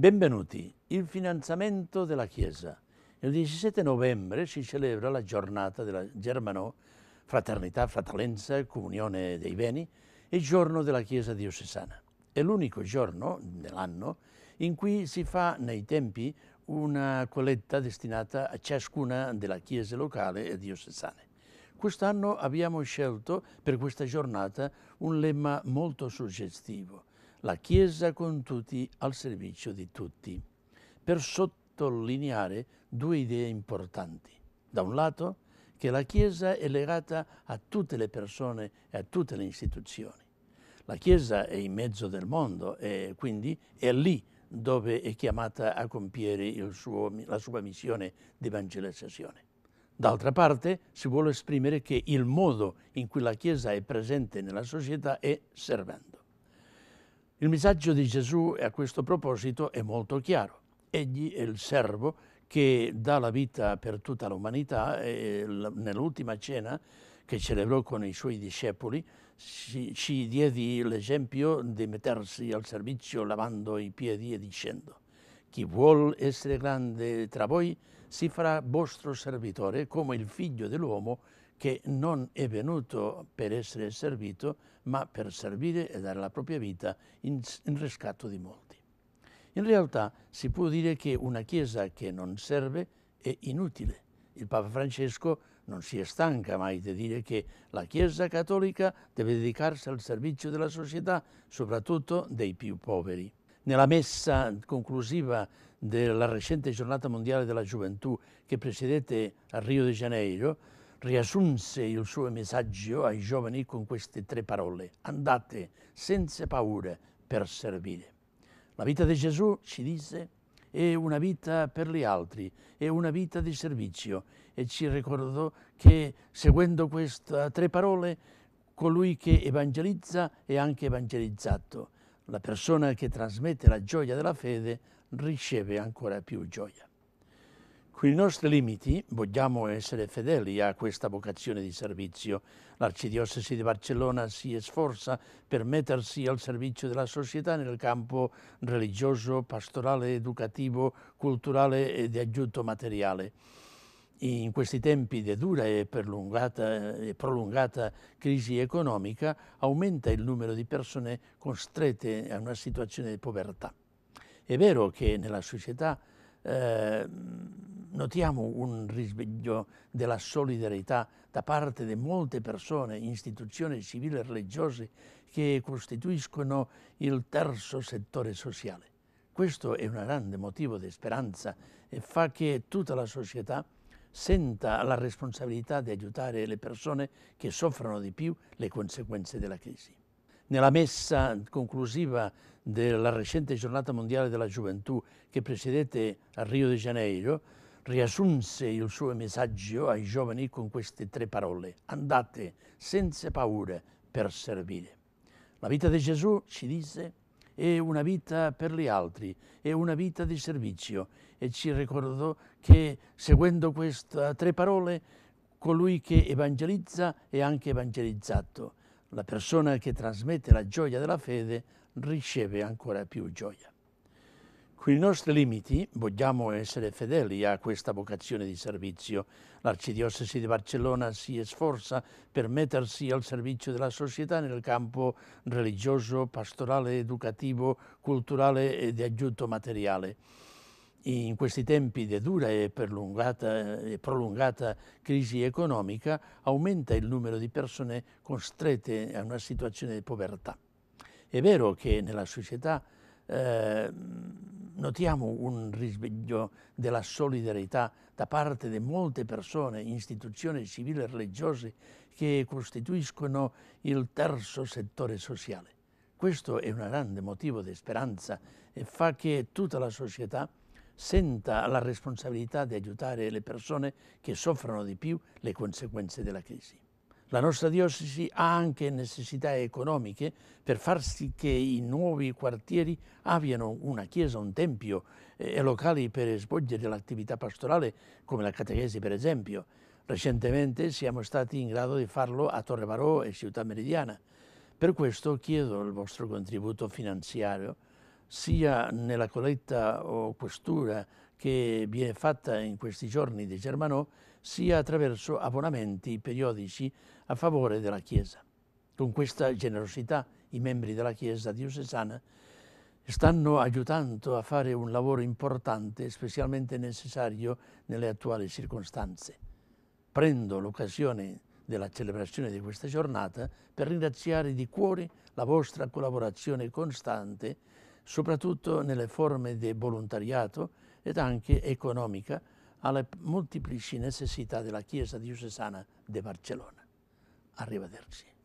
Benvenuti, il finanziamento della Chiesa. Il 17 novembre si celebra la giornata della Germano, fraternità, fratellanza, comunione dei beni e giorno della Chiesa diocesana. È l'unico giorno dell'anno in cui si fa nei tempi una colletta destinata a ciascuna delle chiese locali e diocesane. Quest'anno abbiamo scelto per questa giornata un lemma molto suggestivo, la Chiesa con tutti al servizio di tutti, per sottolineare due idee importanti. Da un lato, che la Chiesa è legata a tutte le persone e a tutte le istituzioni. La Chiesa è in mezzo del mondo e quindi è lì dove è chiamata a compiere suo, la sua missione di evangelizzazione. D'altra parte si vuole esprimere che il modo in cui la Chiesa è presente nella società è servendo. Il messaggio di Gesù a questo proposito è molto chiaro. Egli è il servo che dà la vita per tutta l'umanità e nell'ultima cena che celebrò con i suoi discepoli ci, diede l'esempio di mettersi al servizio lavando i piedi e dicendo chi vuol essere grande tra voi si farà vostro servitore come il figlio dell'uomo che non è venuto per essere servito, ma per servire e dare la propria vita in, in riscatto di molti. In realtà si può dire che una Chiesa che non serve è inutile. Il Papa Francesco non si stanca mai di dire che la Chiesa cattolica deve dedicarsi al servizio della società, soprattutto dei più poveri. Nella messa conclusiva della recente giornata mondiale della gioventù che presiedette a Rio de Janeiro, riassunse il suo messaggio ai giovani con queste tre parole, andate senza paura per servire. La vita di Gesù, ci disse, è una vita per gli altri, è una vita di servizio e ci ricordò che seguendo queste tre parole colui che evangelizza è anche evangelizzato. La persona che trasmette la gioia della fede riceve ancora più gioia. Con i nostri limiti vogliamo essere fedeli a questa vocazione di servizio. L'Arcidiocesi di Barcellona si sforza per mettersi al servizio della società nel campo religioso, pastorale, educativo, culturale e di aiuto materiale. In questi tempi di dura e, e prolungata crisi economica aumenta il numero di persone costrette a una situazione di povertà. È vero che nella società eh, notiamo un risveglio della solidarietà da parte di molte persone, istituzioni civili e religiose che costituiscono il terzo settore sociale. Questo è un grande motivo di speranza e fa che tutta la società senta la responsabilità di aiutare le persone che soffrono di più le conseguenze della crisi. Nella messa conclusiva della recente giornata mondiale della gioventù che presiedete a Rio de Janeiro, riassunse il suo messaggio ai giovani con queste tre parole, andate senza paura per servire. La vita di Gesù, ci disse, è una vita per gli altri, è una vita di servizio e ci ricordò che seguendo queste tre parole colui che evangelizza è anche evangelizzato. La persona che trasmette la gioia della fede riceve ancora più gioia. Con i nostri limiti vogliamo essere fedeli a questa vocazione di servizio. L'Arcidiocesi di Barcellona si sforza per mettersi al servizio della società nel campo religioso, pastorale, educativo, culturale e di aiuto materiale in questi tempi di dura e, e, prolungata crisi economica aumenta il numero di persone costrette a una situazione di povertà. È vero che nella società eh, notiamo un risveglio della solidarietà da parte di molte persone, istituzioni civili e religiose che costituiscono il terzo settore sociale. Questo è un grande motivo di speranza e fa che tutta la società senta la responsabilità di aiutare le persone che soffrono di più le conseguenze della crisi. La nostra diocesi ha anche necessità economiche per far sì che i nuovi quartieri abbiano una chiesa, un tempio eh, e locali per svolgere l'attività pastorale, come la catechesi per esempio. Recentemente siamo stati in grado di farlo a Torre Barò e Città Meridiana. Per questo chiedo il vostro contributo finanziario, sia nella colletta o questura che viene fatta in questi giorni di Germanò sia attraverso abbonamenti periodici a favore della Chiesa. Con questa generosità i membri della Chiesa diocesana stanno aiutando a fare un lavoro importante, specialmente necessario nelle attuali circostanze. Prendo l'occasione della celebrazione di questa giornata per ringraziare di cuore la vostra collaborazione costante, soprattutto nelle forme di volontariato ed anche economica alle molteplici necessità della Chiesa diocesana di Barcellona. Arrivederci.